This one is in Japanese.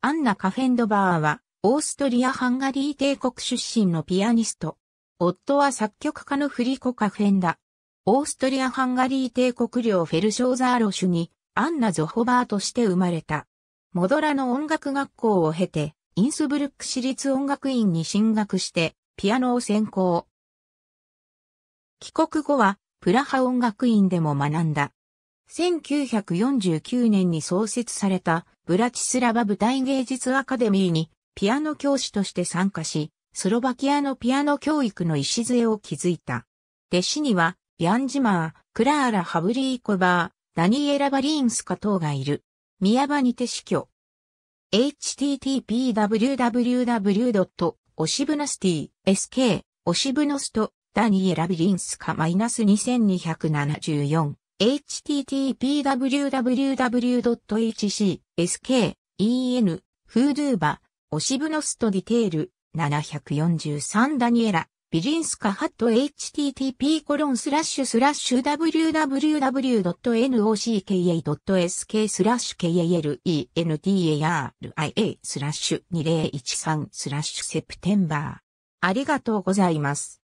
アンナ・カフェンドバーは、オーストリア・ハンガリー帝国出身のピアニスト。夫は作曲家のフリコ・カフェンダ。オーストリア・ハンガリー帝国領フェルショーザーロシュに、アンナ・ゾホバーとして生まれた。モドラの音楽学校を経て、インスブルック市立音楽院に進学して、ピアノを専攻。帰国後は、プラハ音楽院でも学んだ。1949年に創設されたブラチスラバ舞台芸術アカデミーにピアノ教師として参加し、スロバキアのピアノ教育の礎を築いた。弟子には、ヤンジマー、クラーラ・ハブリーコバー、ダニエラ・バリーンスカ等がいる。宮場にて死去。http://www. オシブナスティ、sk、オシブノスト、ダニエラ・ビリンスカ -2274 http://www.hc.sk.en フードゥーバ、オシブノストディテール、743ダニエラ、ビジンスカハット http コロンスラッシュスラッシュ www.nocka.sk スラッシュ kalentria スラッシュ2013スラッシュセプテンバー。ありがとうございます。